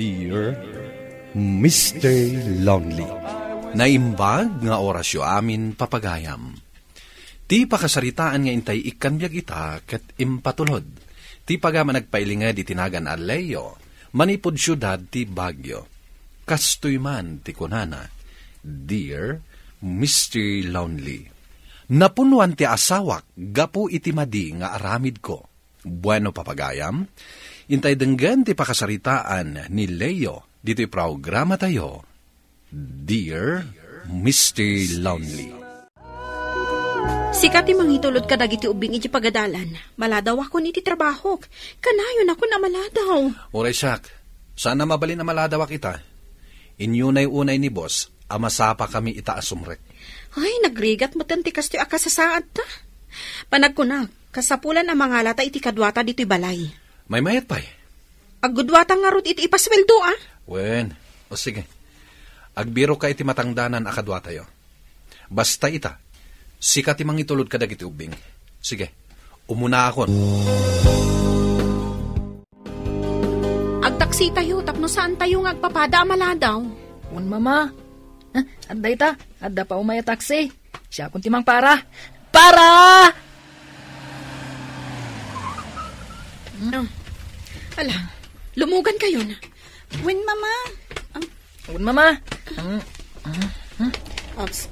dear Mr. Lonely. Naimbag nga orasyo amin papagayam. Ti pakasaritaan nga intay ikanbyag ita ket impatulod. Ti pagama nagpailinga di tinagan aleyo, manipod syudad ti Bagyo. Kastoy man ti kunana, dear Mr. Lonely. Napunuan ti asawak, gapu iti madi nga aramid ko. Bueno papagayam, Intay denggan ti pakasaritaan ni Leo. Dito'y programa tayo, Dear Mr. Lonely. Sikat ti mangitulod ka dagiti ubing iti pagadalan. Maladaw ako ni ti trabaho. Kanayon ako na maladaw. Oray, Shak. Sana mabalin na maladaw kita. Inyunay unay ni boss, amasapa kami ita asumrek. Ay, nagrigat mo tantikas ti akasasaad ta. Panagkunak, kasapulan ang mga lata iti kadwata dito'y balay. May mayat pa eh. Agudwata nga rot iti ipasweldo ah. Wen, o sige. Agbiro ka iti matangdanan akadwa yo. Basta ita, sika ti mangitulod ka dagiti ubing. Sige, umuna akon. Agtaksi tayo, tapno saan tayo ngagpapada agpapada maladaw? Un mama, ah, adda ita, adda pa umaya taksi. Siya kun timang para. Para! Mm ka lang. Lumugan kayo na. When, mama? Um, When, mama? Um, um, Ops.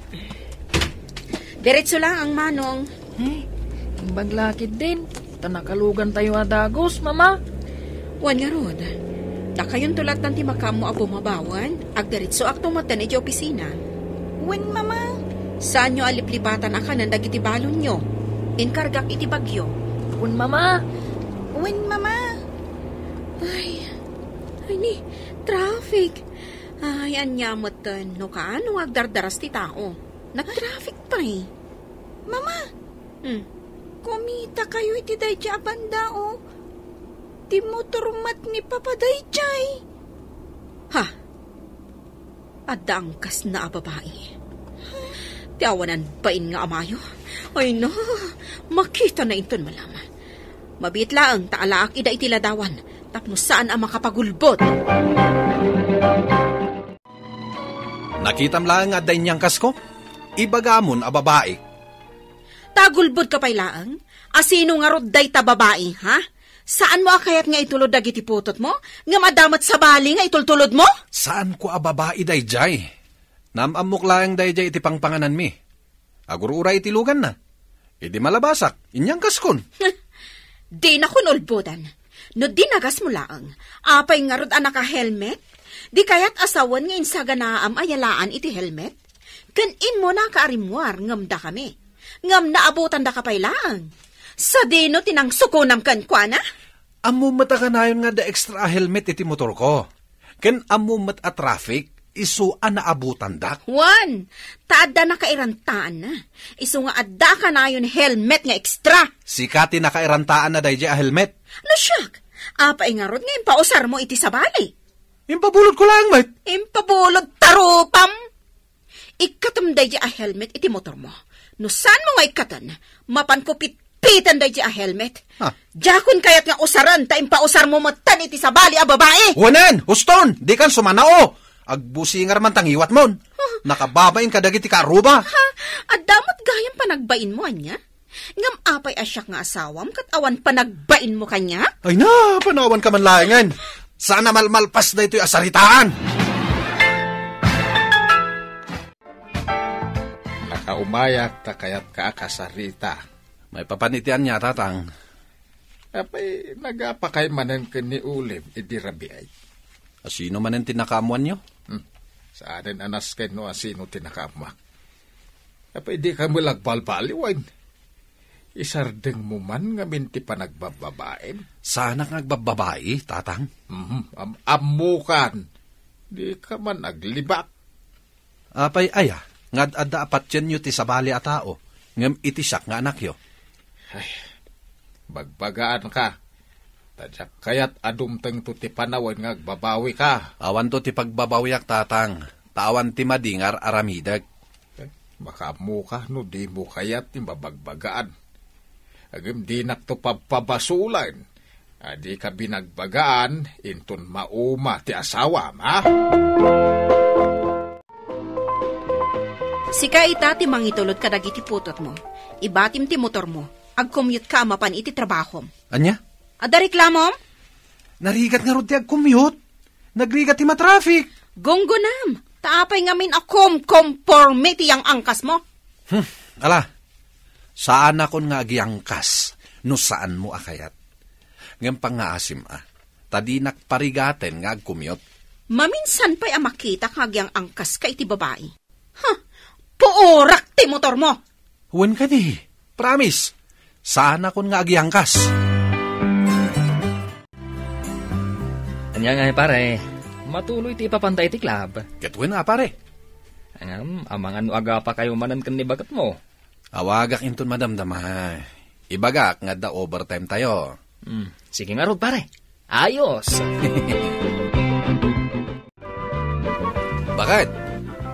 Diretso lang ang manong. Eh, yung baglakid din. nakalugan tayo adagos, ah, mama. Wan nga rod. Da kayong tulat ng timakam mo ako mabawan, ag diretso ak tumatan iti opisina. Wen, mama? Saan nyo aliplipatan aka ng dagiti balon nyo? Inkargak iti bagyo. Wen, mama? Wen, mama? Ay, ay ni, traffic. Ay, anya anyamot eh, no ka, ano agdardaras ti tao. Nag-traffic pa eh. Mama, hmm. kumita kayo iti dayja abanda o. Oh. Ti motor mat ni Papa dayjay. Eh. Ha, adangkas na ababae. Huh? Tiawanan bain nga amayo. Ay no, makita na inton malaman. Mabitla ang taalaak ida itiladawan tapno saan ang makapagulbot. Nakitam lang at danyang kasko, ibagamon a babae. Tagulbod ka pa'y laang? Asino nga rodday ta babae, ha? Saan mo akayat nga itulod dagiti putot mo? Nga madamat sa bali nga itultulod mo? Saan ko a babae dayjay? Namamok lang dayjay iti pangpanganan mi. Agurura itilugan na. Idi malabasak, inyang kaskon. Di na kunulbudan. No dinagas mo apay nga rod anak ka helmet? Di kayat asawan nga insaga na am ayalaan iti helmet? Kanin mo na kaarimuar ngamda kami. Ngam naabutan da kapay laang. Sa dino tinang kan ng kankwana? Amo matakanayon nga da extra helmet iti motor ko. Ken amo mat a traffic, isu ana abutan dak. Juan, taada na kairantaan na. Isu nga adda kanayon helmet nga extra. Sikati nakairantaan na dayja helmet. No, syak. Apa ingarod nga impausar mo iti sabali. Impabulod ko lang, mate. Impabulod, tarupam! Ikatam dayja a helmet iti motor mo. No saan mo nga ikatan? Mapan ko pitpitan dayja a helmet. Ha? Jakon kayat nga usaran ta impausar mo matan iti sabali a babae. Wanan, huston, di kan sumanao. Agbusingar man tangiwat mon. Nakababain ka dagiti karuba. Ha? At damot gayang panagbain mo anya? Ngam apay asyak nga asawam, katawan panagbain mo kanya? Ay na, panawan ka man laingan. Sana malmalpas na ito'y asaritaan. Nakaumayak ta kaya't kaakasarita. May papanitian niya, tatang. Apay, nagapakay manan ka ni Ulim, idirabi ay. Asino ah, manan tinakamuan niyo? Hmm. Sa anin anas kayo no asino ah, tinakamuan. Apay, di ka mo lagbalbaliwan. Isardeng mo man nga minti pa nagbababae. Sana nga nagbababae, tatang. Mm-hmm. amukan. Di ka man aglibak. Apay aya, ngad adda apat yan ti sabali a tao. Ngam itisak nga anak yo. Ay, bagbagaan ka. Tadyak kayat adumteng to ti panawan nga agbabawi ka. Awan to ti pagbabawiak, tatang. Tawan ti madingar aramidag. Eh, makamu ka no, di mo kayat ti mabagbagaan agim di nakto pababasulan. Ah, ka binagbagaan, inton mauma ti asawa, ma. Sika ita ti mangitulod kadag iti putot mo. Ibatim ti motor mo. Agcommute ka mapan iti trabaho. Anya? reklamo? Narigat nga ti agcommute. Nagrigat ti matraffic. Gonggonam, taapay ngamin akom conformity ang angkas mo. Hmm, ala, Saan akon nga agiangkas, no saan mo akayat? Ngem pangaasim ah, tadi nakparigaten nga agkumyot. Maminsan pa'y amakita ka agyang angkas ka iti babae. Ha, puorak ti motor mo! Huwag ka di, promise, saan akon nga agiangkas? Anya nga pare, matuloy ti ipapantay ti club. Katwin na ah, pare. Ang um, amangan no aga pa kayo manan kan ni bagat mo. Awagak inton madamdama. Ibagak nga da overtime tayo. Mm. Sige nga rod pare. Ayos. Bakit?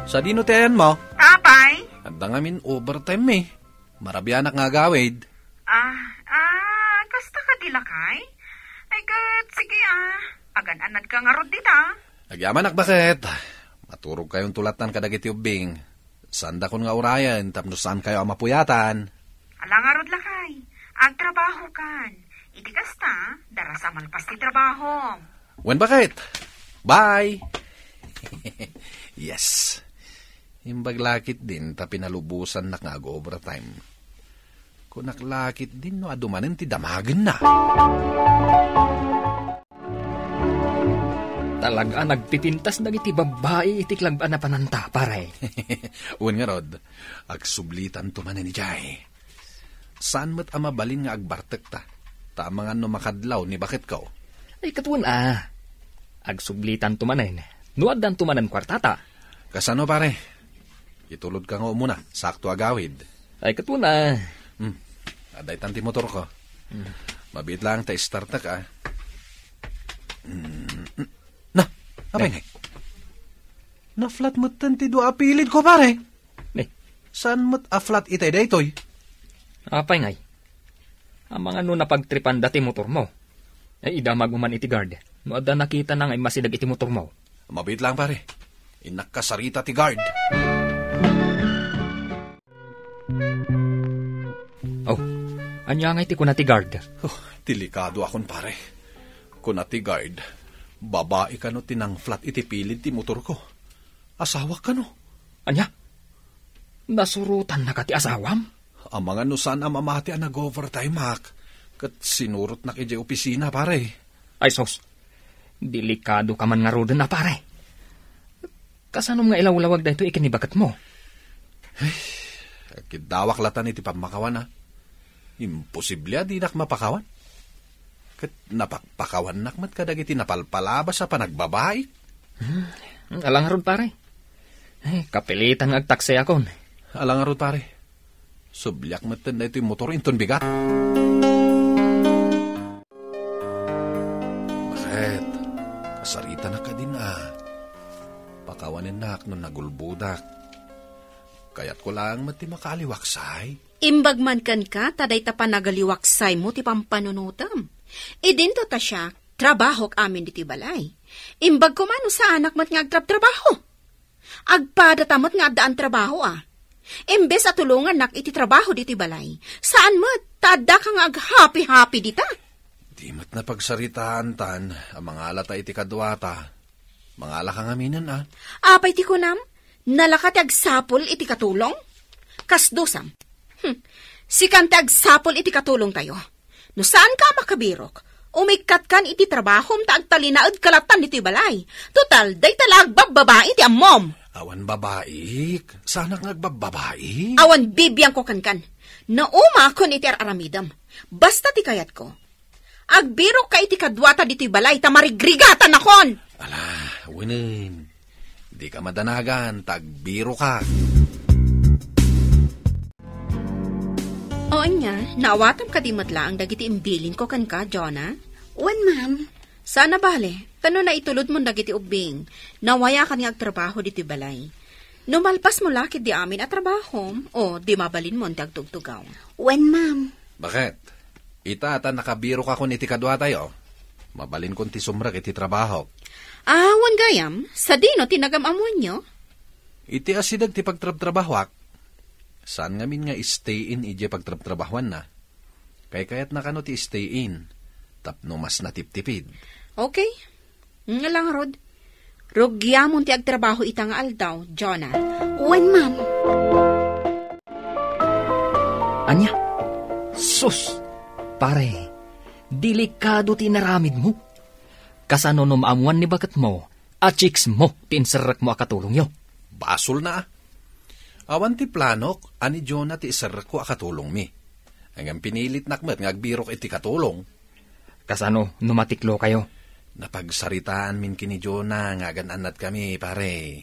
Sa dino dinutayan mo? Apay? Ang min overtime eh. Marabianak nga gawid. Ah, ah, kasta ka dilakay? Ay god, sige ah. Agan-anad ka nga rod dita. Agyaman ak bakit? Maturog kayong tulatan kadagiti ubing. Sanda da nga urayan, tapno saan kayo amapuyatan? Alangarod lakay, trabaho kan. Iti kasta, darasaman pas ti trabaho. Wen bakit? Bye! yes. Imbaglakit din, ta pinalubusan na nga overtime. Kung naklakit din, no, adumanin ti damagan na. Talaga nagtitintas dagiti babae iti klagban na pananta, pare. Un nga, Rod, agsublitan to manen ni Jai. Saan mat amabalin nga agbartek ta? Tamangan no makadlaw ni bakit ka oh? Ay, katun ah. Agsublitan to eh. Nuad dan to manen kwartata. Kasano, pare? Itulod ka nga muna, sakto agawid. Ay, katun ah. Hmm, aday tanti motor ko. Hmm. Mabit lang ta-start na ah. Mm-mm. Abay, eh. Nay. Naflat mo't tanti do apilid ko, pare. Nay. Saan mo't aflat itay daytoy? Apay, ngay. Ang mga na pagtripan dati motor mo. Ay idamag mo man iti guard. Maada nakita nang ngay masidag iti motor mo. Mabit lang, pare. Inakasarita ti guard. Oh, anya ngay ti kunati guard. Oh, delikado akon, pare. Kunati guard Babae ka no tinang flat itipilid ti motor ko. Asawa ka no. Anya? Nasurutan na ka ti asawam? Amang ano saan ang mamati ang nag-overtime, Mac. Kat sinurot na kaya opisina, pare. Ay, sos. Delikado ka man nga rodan na, pare. Kasanom nga ilawlawag da ito ikinibakat mo? Ay, kidawak latan iti pamakawan, ha? Imposible, di nak mapakawan. Kat napakpakawan nakmat kadag iti napalpalaba sa panagbabae. Hmm. Alang harod pare. Eh, kapilitan agtaksay akon. Alang harod pare. Sublyak matan na ito yung motor inton bigat. Bakit? Pasarita na ka din ah. Pakawanin na akno nagulbudak. Kaya't ko lang mati makaliwaksay. Imbagman kan ka, taday panagaliwak nagaliwaksay mo ti pampanunutam. Idinto e ta siya, trabaho amin diti balay. Imbag ko man, sa anak mat ngagtrap trabaho. Agpada tamot nga daan trabaho ah. Imbes at tulungan nak iti trabaho diti balay. Saan mo, tada ka nga aghapi-hapi dita. Di mat na pagsaritaan tan, ang mga alata iti kadwata. Mga ala kang aminan ah. Apay ti kunam, nalakat agsapol iti katulong? Kasdosam, Hm, si kantag sapol iti katulong tayo. No saan ka makabirok? Umikat kan iti trabahom ta agtalinaad kalatan dito'y balay. Total, day talag babae ti ammom. Awan babae, sana nagbababae. Awan bibiyang ko kankan. Nauma ko ni Ter Aramidam. Basta ti kayat ko. Agbiro ka iti kadwata dito'y balay, ta marigrigatan akon! Ala, winin. Di ka madanagan, tagbiro ka. Oo niya, naawatan ka di matla ang dagiti imbilin ko kan ka, Jonna. Wan, ma'am. Sana bale, tano na itulod mo dagiti ubing, nawaya ka nga agtrabaho diti balay. Numalpas mo lakit di amin at trabaho, o di mabalin mo ang dagtugtugaw. Wan, ma'am. Bakit? Ita ata nakabiro ka kun iti kadwa tayo. Mabalin kun ti sumrak iti trabaho. Ah, wan gayam, sa dino tinagam amuan nyo? Iti asidag ti pagtrabtrabahwak, Saan ngamin nga stay in ije pagtrabtrabahuan na? Kay kayat na kano ti stay in. Tapno mas natiptipid. Okay. Nga lang, Rod. Rugyamon ti agtrabaho itang aldaw, Jonah. Uwan, ma'am. Anya? Sus! Pare, delikado ti naramid mo. Kasano numamuan ni bakat mo, at chicks mo, tinsarak mo akatulong yo. Basol na ah. Awan ti planok, ani Jonah ti isar ko akatulong mi. Hanggang pinilit nakmet ngagbirok iti katulong. Kasano, numatiklo kayo? Napagsaritaan min kini Jonah, ngagan anat kami, pare.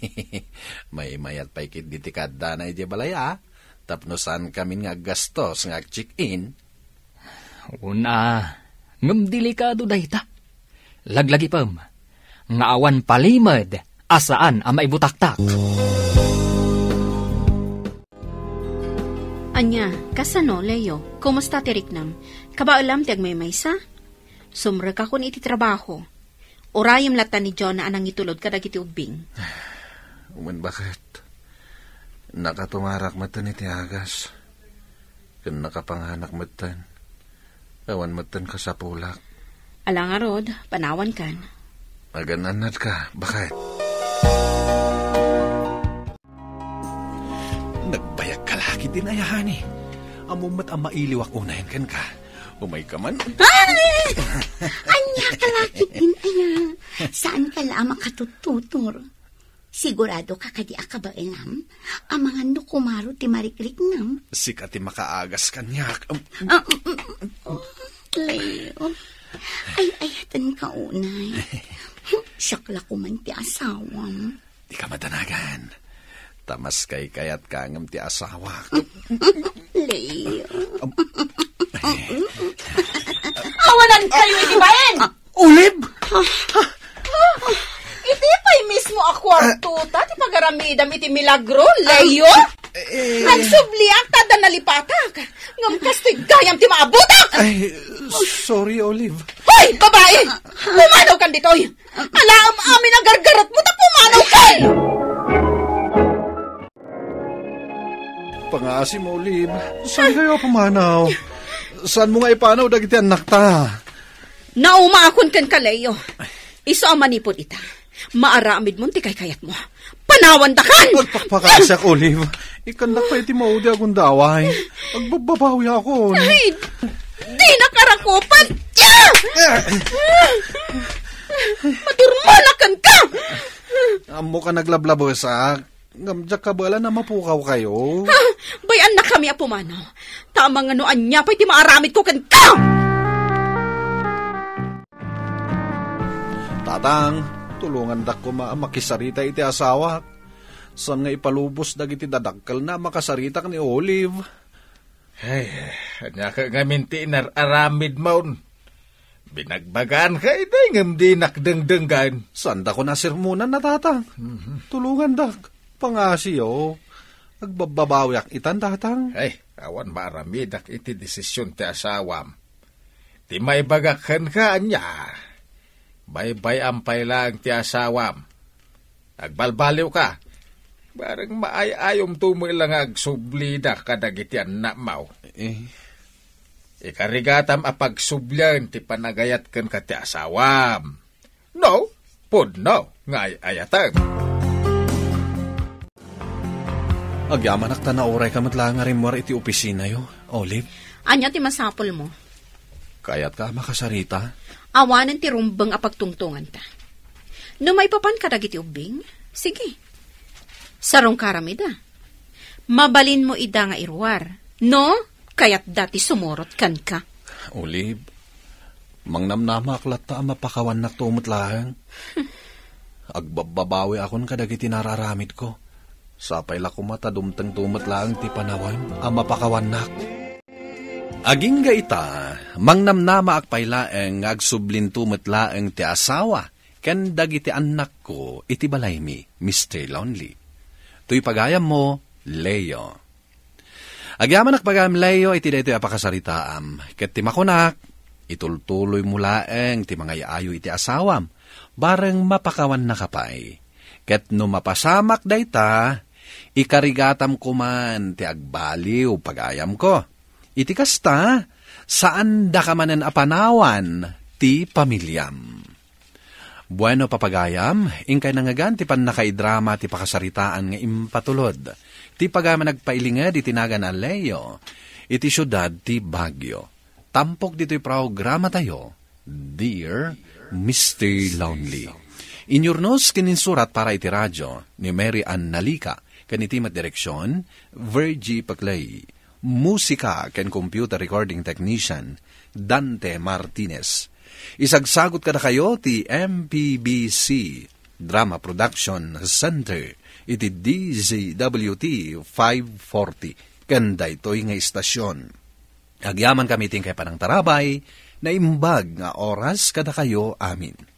May mayat pa ikit diti kadda na iti balaya, Tapno ah. tapnosan kami nga gastos nga check-in. Una, ngam delikado dayta. Laglagi pam, nga awan palimad, asaan ang maibutaktak. Oh. Anya, kasano, Leo? Kumusta ti tiriknam? Kabaulam ti agmaymaysa? Sumra ka kun iti trabaho. Orayam latan ni John na anang itulod ka dagiti ubing. Uman bakit? Nakatumarak matan iti agas. Kan nakapanghanak matan. Awan matan ka sa pulak. Alangarod, panawan kan. Magananat ka. Bakit? Bakit? Kiti na yahani. Among mat amailiw ako na yan ka. Umay ka man. Ay! Anya ka laki din, aya. Saan ka la makatututor? Sigurado ka kadi akabainam, ang mga kumaro ti marikrik nam. Sika ti makaagas kanyak. Um, ah, mm, mm, mm. Leo, ay ayatan ka unay. Siyakla ko man ti asawam. Di ka matanagan. Tamas kay kayat kangam ti asawa. Leo. Awanan kayo, Ikibayan! Ulib! Iti pa'y mismo akwartuta, ti pagaramidam iti milagro, Leo! Eh, eh. Ang subliak, tada nalipatak! Ngam kastoy gayam ti maabutak! Ay, sorry, Olive. Hoy, babae! Pumanaw kan ditoy! Alaam amin ang nga si Molib. Saan kayo pumanaw? Saan mo nga ipanaw dagiti anak ta? Naumaakon kan kaleyo. Iso ang manipod ita. Maaramid mo, tikay kayat mo. Panawan da kan! Agpakpakasak, Olive. Ikandak pa iti maudi akong daway. Agbababawi ako. Ay, di nakarakupan! Madurmalakan ka! Amo ka naglablabo sa Ngamdyak ka bala na mapukaw kayo? Ha? Bayan na kami, apumano. Tamang anuan anya, pa'y ti maaramit ko kan ka! Tatang, tulungan dak ko ma makisarita iti asawa. San nga ipalubos iti dadagkal na makasarita ni Olive. Ay, anya ka nga minti nararamid maun. Binagbagaan ka iday eh, nga di nakdengdenggan. Sanda ko na sirmunan na tatang. Mm-hmm. Tulungan dak. Pangasi oh. Agbababawiak itan tatang. Ay, awan maramidak iti desisyon ti asawam. Ti may bagakan ka niya. Baybay ampay lang ti asawam. Agbalbaliw ka. Barang maayayom tumoy lang agsublida kadagiti anak mau. Eh. Ikarigatam apagsublan ti panagayat ken ka ti asawam. No, pud no, ngay ayatan. Agyaman akta na oray kamat lang nga rin mo iti opisina yo, Olive. Anya ti masapol mo? Kayat ka makasarita? Awanan ti rumbang apagtungtungan ta. No may papan ka dagiti ubing, sige. Sarong karamida. Mabalin mo ida nga iruar, No? Kayat dati sumurot kan ka. Olive, mangnamnama aklat ta mapakawan na tumutlahan. Agbababawi akon kadagiti nararamid ko. Sapay kumata dumteng tumat lang ti panawan, ang mapakawanak. Aging gaita, mangnamnama ak agsublin tumat laeng ti asawa, ken dagiti anak ko iti balay mi, Mr. Lonely. Tuy pagayam mo, Leo. Agyaman akpagayam Leo, iti dito apakasaritaam, ket ti makunak, itultuloy mulaeng ti mga yaayo iti asawam, bareng mapakawan na kapay. Ket no mapasamak dayta, Ikarigatam ko man, ti agbaliw pagayam ko. Iti kasta, saan da ka manan apanawan, ti pamilyam. Bueno papagayam, inkay nangagan ti pan nakaidrama ti pakasaritaan nga impatulod. Ti pagama nagpailingad itinaga na Leo, iti syudad ti Bagyo. Tampok dito'y programa tayo, Dear Mr. Lonely. Inyurnos kininsurat para iti radyo ni Mary Ann Nalika, kaniti mat direksyon, Virgie Paglay, musika ken computer recording technician, Dante Martinez. Isagsagot ka na kayo ti MPBC Drama Production Center iti DZWT 540 kanda ito'y nga istasyon. Agyaman kami tingkay panang tarabay, na imbag nga oras kada kayo amin.